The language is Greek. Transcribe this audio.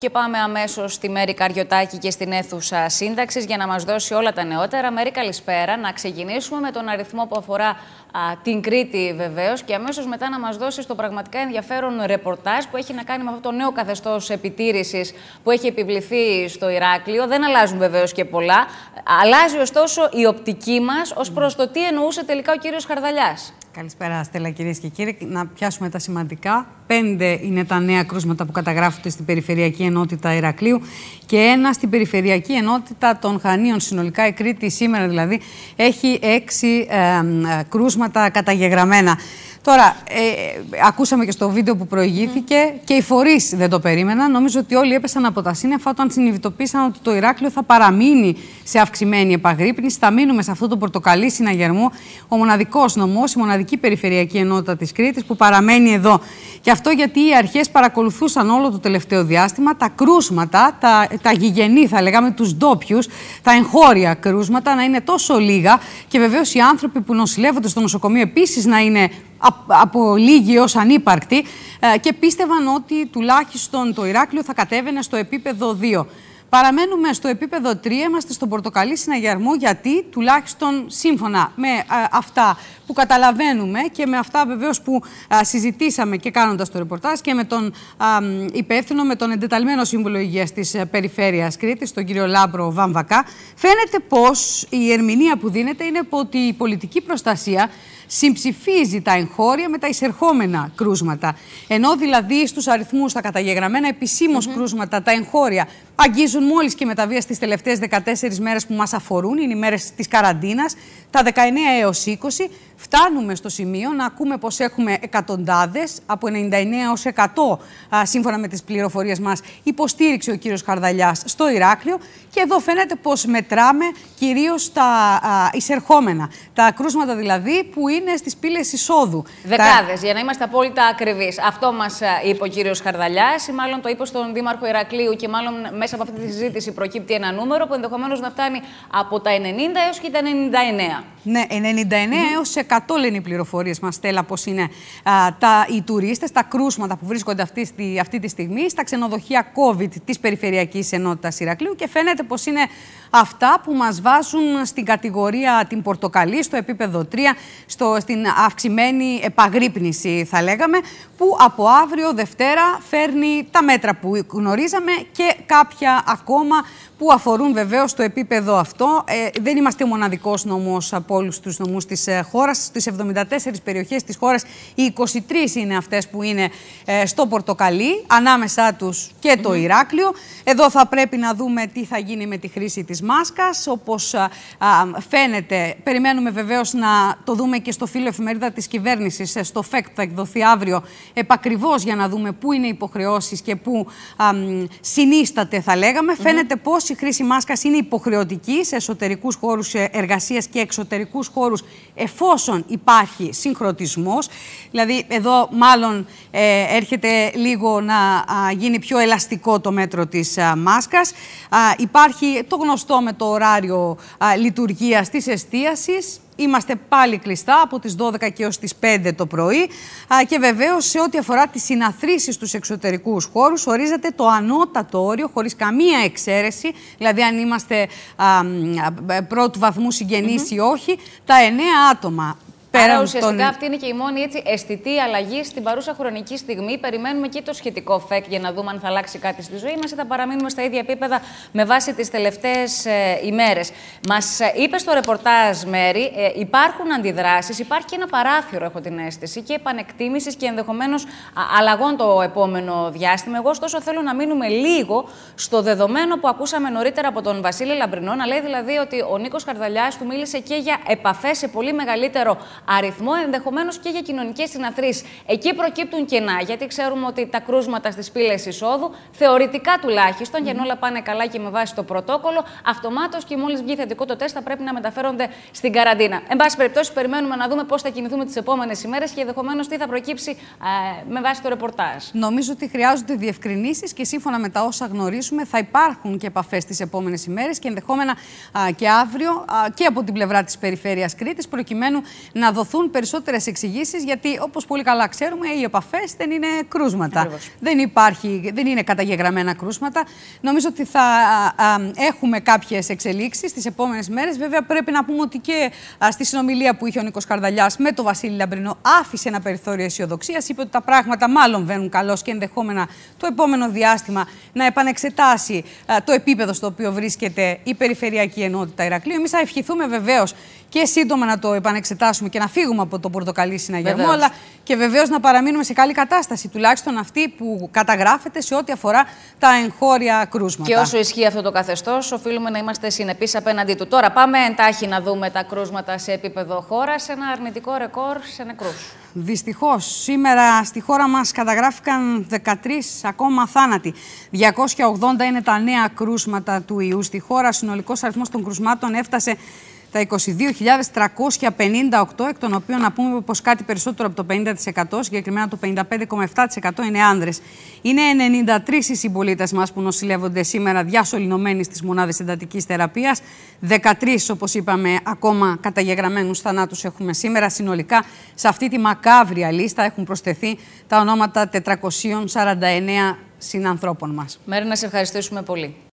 Και πάμε αμέσως στη Μέρη Καριωτάκη και στην αίθουσα σύνταξης για να μας δώσει όλα τα νεότερα. Μέρη, καλησπέρα. Να ξεκινήσουμε με τον αριθμό που αφορά την Κρήτη, βεβαίως, και αμέσως μετά να μας δώσει το πραγματικά ενδιαφέρον ρεπορτάζ που έχει να κάνει με αυτό το νέο καθεστώς επιτήρησης που έχει επιβληθεί στο Ηράκλειο. Δεν αλλάζουν βεβαίως και πολλά. Αλλάζει ωστόσο η οπτική μας ως προς το τι εννοούσε τελικά ο κύριος Χαρδαλιάς. Καλησπέρα, Στέλλα, κυρίες και κύριοι. Να πιάσουμε τα σημαντικά. Πέντε είναι τα νέα κρούσματα που καταγράφονται στην Περιφερειακή Ενότητα Ηρακλείου και ένα στην Περιφερειακή Ενότητα των Χανίων. Συνολικά, η Κρήτη σήμερα δηλαδή έχει έξι ε, κρούσματα καταγεγραμμένα. Τώρα, ε, ακούσαμε και στο βίντεο που προηγήθηκε και οι φορείς δεν το περίμεναν. Νομίζω ότι όλοι έπεσαν από τα σύννεφα όταν συνειδητοποίησαν ότι το Ηράκλειο θα παραμείνει σε αυξημένη επαγρύπνηση. Θα μείνουμε σε αυτό το πορτοκαλί συναγερμό. Ο μοναδικός νομός, η μοναδική περιφερειακή ενότητα της Κρήτης που παραμένει εδώ. Και αυτό γιατί οι αρχές παρακολουθούσαν όλο το τελευταίο διάστημα τα κρούσματα, τα, τα γηγενή θα λέγαμε, τους ντόπιους, τα εγχώρια κρούσματα να είναι τόσο λίγα και βεβαίως οι άνθρωποι που νοσηλεύονται στο νοσοκομείο επίσης να είναι από λίγοι ως ανύπαρκτοι ε, και πίστευαν ότι τουλάχιστον το Ηράκλειο θα κατέβαινε στο επίπεδο 2. Παραμένουμε στο επίπεδο 3, είμαστε στον πορτοκαλί συναγερμό γιατί τουλάχιστον σύμφωνα με ε, αυτά που καταλαβαίνουμε και με αυτά βεβαίως που ε, συζητήσαμε και κάνοντας το ρεπορτάζ και με τον υπεύθυνο, με τον εντεταλμένο σύμβουλο υγείας της Περιφέρειας Κρήτης, τον κύριο Λάμπρο Βαμβακά, φαίνεται πως η ερμηνεία που δίνεται είναι ότι η πολιτική προστασία συμψηφίζει τα εγχώρια με τα εισερχόμενα κρούσματα. Ενώ δηλαδή στους αριθμούς, τα καταγεγραμμένα επισήμως κρούσματα, τα εγχώρια αγγίζουν μόλις και μεταβία στις τελευταίες 14 μέρες που μας αφορούν, είναι οι μέρες της καραντίνας, τα 19 έω 20 φτάνουμε στο σημείο να ακούμε πως έχουμε εκατοντάδες, από 99 ως σύμφωνα με τις πληροφορίες μας, υποστήριξε ο κύριος Χαρδαλιάς στο Ηράκλειο και εδώ φαίνεται πως μετράμε κυρίως τα εισερχόμενα, τα κρούσματα δηλαδή που είναι στις πύλες εισόδου. Δεκάδες, τα... για να είμαστε απόλυτα ακριβείς. Αυτό μας είπε ο κύριος Χαρδαλιάς ή μάλλον το είπε στον Δήμαρχο Ηρακλείου και μάλλον μέσα από αυτή τη συζήτηση προκύπτει ένα νούμερο που ενδεχομένως να φτάνει από τα 90 έως και τα 99. Ναι, 99 έως λένε οι πληροφορίες μας, Στέλλα, πώς είναι τα, οι τουρίστες, τα κρούσματα που βρίσκονται αυτή, στη, αυτή τη στιγμή στα ξενοδοχεία COVID της Περιφερειακής Ενότητας Ηρακλείου και φαίνεται πως είναι αυτά που μας βάζουν στην κατηγορία την πορτοκαλί, στο επίπεδο 3, στο, στην αυξημένη επαγρύπνηση, θα λέγαμε, που από αύριο Δευτέρα φέρνει τα μέτρα που γνωρίζαμε και κάποια ακόμα που αφορούν βεβαίως το επίπεδο αυτό. Ε, δεν είμαστε ο μοναδικός νομός από όλους τους νομούς της ε, χώρας. Στι 74 περιοχές της χώρας, οι 23 είναι αυτές που είναι ε, στο πορτοκαλί, ανάμεσά τους και το Ηράκλειο. Εδώ θα πρέπει να δούμε τι θα γίνει με τη χρήση της μάσκας. Όπως φαίνεται, περιμένουμε βεβαίως να το δούμε και στο φίλο εφημερίδα της κυβέρνησης, ε, στο ΦΕΚ θα εκδοθεί αύριο, επακριβώς για να δούμε πού είναι οι υποχρεώσεις και πού συνίσταται, θα λέγαμε. Φαίνεται πως η χρήση μάσκας είναι υποχρεωτική σε εσωτερικούς χώρους εργασία και εξωτερικούς χώρους, εφόσον υπάρχει συγχρονισμός, δηλαδή εδώ μάλλον ε, έρχεται λίγο να γίνει πιο ελαστικό το μέτρο της μάσκας, α, υπάρχει το γνωστό με το ωράριο λειτουργίας της εστίασης, Είμαστε πάλι κλειστά από τις 12 και ως τις 5 το πρωί και βεβαίως σε ό,τι αφορά τις συναθρήσεις στους εξωτερικούς χώρους ορίζεται το ανώτατο όριο χωρίς καμία εξαίρεση, δηλαδή αν είμαστε πρώτου βαθμού συγγενείς ή όχι, τα 9 άτομα. Πέρα Άρα, ουσιαστικά αυτή είναι και η μόνη έτσι, αισθητή αλλαγή στην παρούσα χρονική στιγμή. Περιμένουμε και το σχετικό ΦΕΚ για να δούμε αν θα αλλάξει κάτι στη ζωή μας ή θα παραμείνουμε στα ίδια επίπεδα με βάση τις τελευταίες ε, ημέρες. Μας ε, είπες στο ρεπορτάζ, Μέρη, ε, υπάρχουν αντιδράσεις, υπάρχει και ένα παράθυρο, έχω την αίσθηση, και επανεκτίμησης και ενδεχομένως αλλαγών το επόμενο διάστημα. Εγώ, ωστόσο, θέλω να μείνουμε λίγο στο δεδομένο που ακούσαμε νωρίτερα από τον Βασίλη Λαμπρινό, να λέει δηλαδή ότι ο Νίκος Καρδαλιά του μίλησε και για επαφές σε πολύ μεγαλύτερο αριθμό, ενδεχομένως και για κοινωνικές συναθρήσεις. Εκεί προκύπτουν κενά, γιατί ξέρουμε ότι τα κρούσματα στις πύλες εισόδου, θεωρητικά τουλάχιστον, για mm. να όλα πάνε καλά και με βάση το πρωτόκολλο, αυτομάτως και μόλις βγει θετικό το τεστ θα πρέπει να μεταφέρονται στην καραντίνα. Εν πάση περιπτώσει, περιμένουμε να δούμε πώς θα κινηθούμε τις επόμενες ημέρες και ενδεχομένως τι θα προκύψει ε, με βάση το ρεπορτάζ. Νομίζω ότι χρειάζονται διευκρινήσεις και σύμφωνα με τα όσα γνωρίζουμε θα υπάρχουν και επαφές τις επόμενες ημέρες και ενδεχόμενα και αύριο και από την πλευρά της Περιφέρειας Κρήτης, προκειμένου να να δοθούν περισσότερες εξηγήσεις, γιατί όπως πολύ καλά ξέρουμε, οι επαφές δεν είναι κρούσματα. Δεν υπάρχει, δεν είναι καταγεγραμμένα κρούσματα. Νομίζω ότι θα έχουμε κάποιες εξελίξεις τις επόμενες μέρες. Βέβαια, πρέπει να πούμε ότι και α, στη συνομιλία που είχε ο Νίκος Καρδαλιά με τον Βασίλη Λαμπρινό, άφησε ένα περιθώριο αισιοδοξίας. Είπε ότι τα πράγματα μάλλον βαίνουν καλώς και ενδεχόμενα το επόμενο διάστημα να επανεξετάσει το επίπεδο στο οποίο βρίσκεται η Περιφερειακή Ενότητα Ηρακλείου. Εμείς θα ευχηθούμε βεβαίως και σύντομα να το επανεξετάσουμε και να φύγουμε από το πορτοκαλί συναγερμό, αλλά και βεβαίως να παραμείνουμε σε καλή κατάσταση, τουλάχιστον αυτή που καταγράφεται σε ό,τι αφορά τα εγχώρια κρούσματα. Και όσο ισχύει αυτό το καθεστώς, οφείλουμε να είμαστε συνεπείς απέναντί του. Τώρα πάμε εντάχει να δούμε τα κρούσματα σε επίπεδο χώρας, σε ένα αρνητικό ρεκόρ σε νεκρούς. Δυστυχώς, σήμερα στη χώρα μας καταγράφηκαν 13 ακόμα θάνατοι. 280 είναι τα νέα κρούσματα του ιού στη χώρα. Συνολικός αριθμός των κρουσμάτων έφτασε τα 22.358, εκ των οποίων να πούμε πως κάτι περισσότερο από το 50%, συγκεκριμένα το 55,7% είναι άνδρες. Είναι 93 οι συμπολίτες μας που νοσηλεύονται σήμερα διασωληνωμένοι στις μονάδες εντατικής θεραπείας. 13, όπως είπαμε, ακόμα καταγεγραμμένους θανάτους έχουμε σήμερα. Συνολικά, σε αυτή τη μακάβρια λίστα έχουν προσθεθεί τα ονόματα 449 συνανθρώπων μας. Μέρη, να σε ευχαριστήσουμε πολύ.